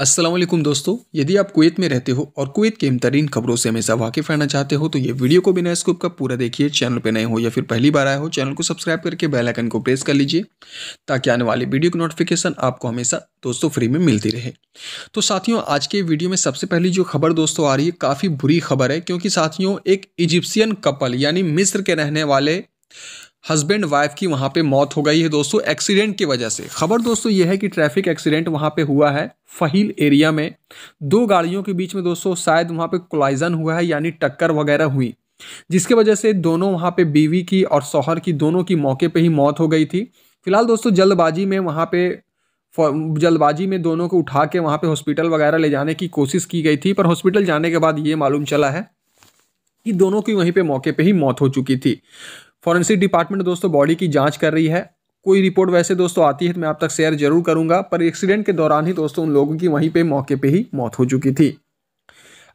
असलम दोस्तों यदि आप कुवैत में रहते हो और कुवैत के तरीन खबरों से हमेशा वाकिफ रहना चाहते हो तो ये वीडियो को बिना स्कूप का पूरा देखिए चैनल पर नए हो या फिर पहली बार आए हो चैनल को सब्सक्राइब करके बेल आइकन को प्रेस कर लीजिए ताकि आने वाली वीडियो की नोटिफिकेशन आपको हमेशा दोस्तों फ्री में मिलती रहे तो साथियों आज के वीडियो में सबसे पहली जो खबर दोस्तों आ रही है काफ़ी बुरी खबर है क्योंकि साथियों एक इजिप्शियन कपल यानी मिस्र के रहने वाले हस्बैंड वाइफ की वहाँ पे मौत हो गई है दोस्तों एक्सीडेंट की वजह से खबर दोस्तों यह है कि ट्रैफिक एक्सीडेंट वहाँ पे हुआ है फहील एरिया में दो गाड़ियों के बीच में दोस्तों शायद वहाँ पे कोलाइजन हुआ है यानी टक्कर वगैरह हुई जिसकी वजह से दोनों वहाँ पे बीवी की और शौहर की दोनों की मौके पर ही मौत हो गई थी फिलहाल दोस्तों जल्दबाजी में वहाँ पे जल्दबाजी में दोनों को उठा के वहाँ पे हॉस्पिटल वगैरह ले जाने की कोशिश की गई थी पर हॉस्पिटल जाने के बाद ये मालूम चला है कि दोनों की वहीं पे मौके पे ही मौत हो चुकी थी फॉरेंसिक डिपार्टमेंट दोस्तों बॉडी की जांच कर रही है कोई रिपोर्ट वैसे दोस्तों आती है तो मैं आप तक शेयर जरूर करूंगा पर एक्सीडेंट के दौरान ही दोस्तों उन लोगों की वहीं पे मौके पे ही मौत हो चुकी थी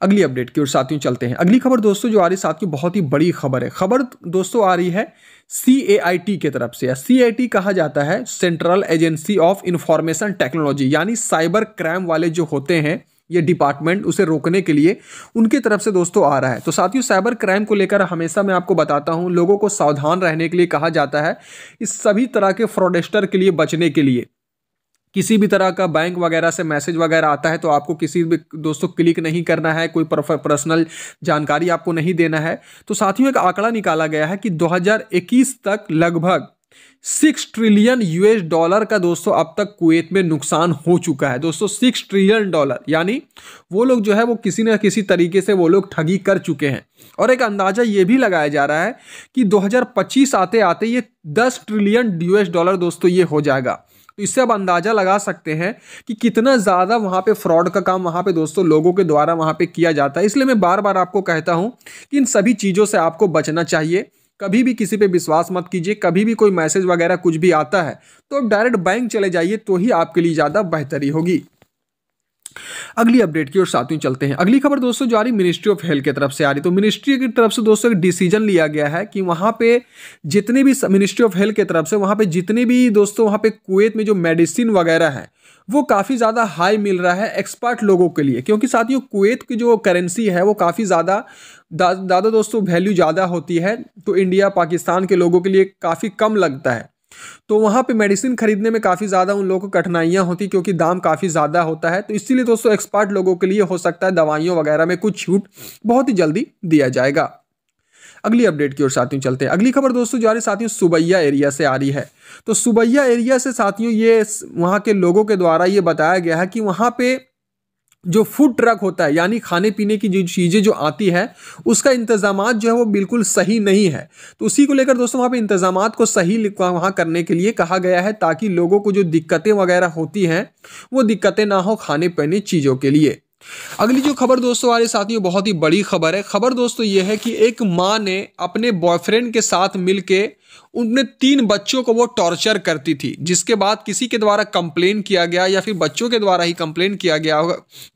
अगली अपडेट की ओर साथियों चलते हैं अगली खबर दोस्तों जो आ रही है साथियों बहुत ही बड़ी खबर है खबर दोस्तों आ रही है सी ए आई टी की तरफ से सी आई टी कहा जाता है central agency of information technology यानी साइबर क्राइम वाले जो होते हैं ये डिपार्टमेंट उसे रोकने के लिए उनकी तरफ से दोस्तों आ रहा है तो साथियों साइबर क्राइम को लेकर हमेशा मैं आपको बताता हूँ लोगों को सावधान रहने के लिए कहा जाता है इस सभी तरह के फ्रॉडेस्टर के लिए बचने के लिए किसी भी तरह का बैंक वगैरह से मैसेज वगैरह आता है तो आपको किसी भी दोस्तों क्लिक नहीं करना है कोई पर्सनल जानकारी आपको नहीं देना है तो साथियों एक आंकड़ा निकाला गया है कि 2021 तक लगभग सिक्स ट्रिलियन यूएस डॉलर का दोस्तों अब तक कुवैत में नुकसान हो चुका है दोस्तों सिक्स ट्रिलियन डॉलर यानी वो लोग जो है वो किसी न किसी तरीके से वो लोग ठगी कर चुके हैं और एक अंदाज़ा ये भी लगाया जा रहा है कि 2025 आते आते ये 10 ट्रिलियन यूएस डॉलर दोस्तों ये हो जाएगा तो इससे आप अंदाज़ा लगा सकते हैं कि कितना ज़्यादा वहाँ पे फ्रॉड का काम वहाँ पे दोस्तों लोगों के द्वारा वहाँ पे किया जाता है इसलिए मैं बार बार आपको कहता हूँ कि इन सभी चीज़ों से आपको बचना चाहिए कभी भी किसी पे विश्वास मत कीजिए कभी भी कोई मैसेज वगैरह कुछ भी आता है तो डायरेक्ट बैंक चले जाइए तो ही आपके लिए ज़्यादा बेहतरी होगी अगली अपडेट की ओर साथियों चलते हैं अगली खबर दोस्तों जो आ रही मिनिस्ट्री ऑफ हेल्थ की तरफ से आ रही तो मिनिस्ट्री की तरफ से दोस्तों एक डिसीजन लिया गया है कि वहाँ पे जितने भी मिनिस्ट्री ऑफ हेल्थ की तरफ से वहाँ पे जितने भी दोस्तों वहाँ पे कुवैत में जो मेडिसिन वगैरह है वो काफ़ी ज़्यादा हाई मिल रहा है एक्सपर्ट लोगों के लिए क्योंकि साथियों कुवैत की जो करेंसी है वो काफ़ी ज़्यादा ज़्यादा दोस्तों वैल्यू ज़्यादा होती है तो इंडिया पाकिस्तान के लोगों के लिए काफ़ी कम लगता है तो वहाँ पे मेडिसिन खरीदने में काफ़ी ज़्यादा उन लोगों को कठिनाइयाँ होती क्योंकि दाम काफ़ी ज़्यादा होता है तो इसीलिए दोस्तों एक्सपर्ट लोगों के लिए हो सकता है दवाइयों वगैरह में कुछ छूट बहुत ही जल्दी दिया जाएगा अगली अपडेट की ओर साथियों चलते हैं अगली खबर दोस्तों जो आ रही साथियों सुबैया एरिया से आ रही है तो सुबैया एरिया से साथियों ये वहाँ के लोगों के द्वारा ये बताया गया है कि वहाँ पर जो फूड ट्रक होता है यानी खाने पीने की जो चीज़ें जो आती है उसका इंतजाम जो है वो बिल्कुल सही नहीं है तो उसी को लेकर दोस्तों वहाँ पे इंतजाम को सही वहाँ करने के लिए कहा गया है ताकि लोगों को जो दिक्कतें वगैरह होती हैं वो दिक्कतें ना हो खाने पीने चीज़ों के लिए अगली जो खबर दोस्तों हमारे साथियों बहुत ही बड़ी खबर है खबर दोस्तों ये है कि एक माँ ने अपने बॉयफ्रेंड के साथ मिलके उनने तीन बच्चों को वो टॉर्चर करती थी जिसके बाद किसी के द्वारा कंप्लेन किया गया या फिर बच्चों के द्वारा ही कंप्लेन किया गया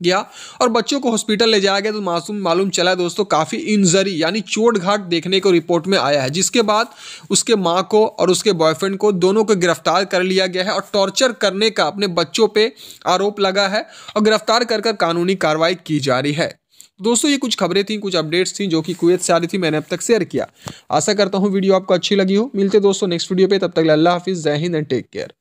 गया और बच्चों को हॉस्पिटल ले जाया गया तो मासूम मालूम चला दोस्तों काफ़ी इंजरी यानी चोट घाट देखने को रिपोर्ट में आया है जिसके बाद उसके माँ को और उसके बॉयफ्रेंड को दोनों को गिरफ्तार कर लिया गया है और टॉर्चर करने का अपने बच्चों पर आरोप लगा है और गिरफ्तार कर कर कानूनी कार्रवाई की जा रही है दोस्तों ये कुछ खबरें थी कुछ अपडेट्स थी जो कि कुवैत से आ रही थी मैंने अब तक शेयर किया आशा करता हूँ वीडियो आपको अच्छी लगी हो मिलते दोस्तों नेक्स्ट वीडियो पे तब तक अल्लाह हाफिज़ जय हिंद एंड टेक केयर